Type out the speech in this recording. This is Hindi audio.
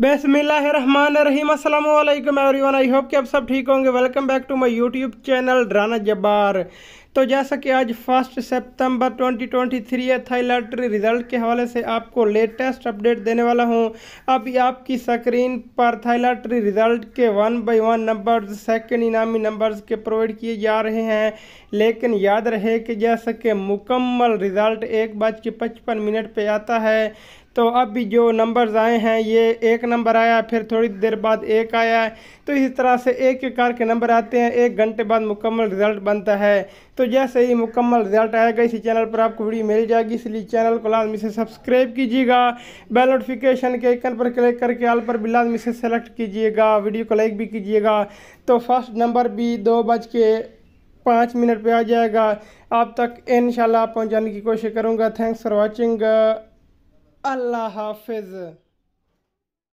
बसमिलीम अल्लाम एवरीवन आई होप कि आप सब ठीक होंगे welcome back to my YouTube channel Rana Jabbar तो जैसा कि आज फर्स्ट सितंबर 2023 है थाई लॉटरी रिज़ल्ट के हवाले से आपको लेटेस्ट अपडेट देने वाला हूं अभी आपकी स्क्रीन पर थाई लॉटरी रिज़ल्ट के one by one numbers second इनामी नंबर्स के प्रोवाइड किए जा रहे हैं लेकिन याद रहे कि जैसा कि मुकम्मल रिज़ल्ट एक बज के पचपन मिनट पर आता है तो अब भी जो नंबर्स आए हैं ये एक नंबर आया फिर थोड़ी देर बाद एक आया है तो इस तरह से एक एक कार के नंबर आते हैं एक घंटे बाद मुकम्मल रिज़ल्ट बनता है तो जैसे ही मुकम्मल रिज़ल्ट आएगा इसी चैनल पर आपको वीडियो मिल जाएगी इसलिए चैनल को लाजमी से सब्सक्राइब कीजिएगा बेल नोटिफिकेशन के आइकन पर क्लिक करके आल पर भी लाजमी से सेलेक्ट कीजिएगा वीडियो को लाइक भी कीजिएगा तो फर्स्ट नंबर भी दो बज के पाँच मिनट पे आ जाएगा आप तक इन पहुंचाने की कोशिश करूँगा thanks for watching Allah Hafiz.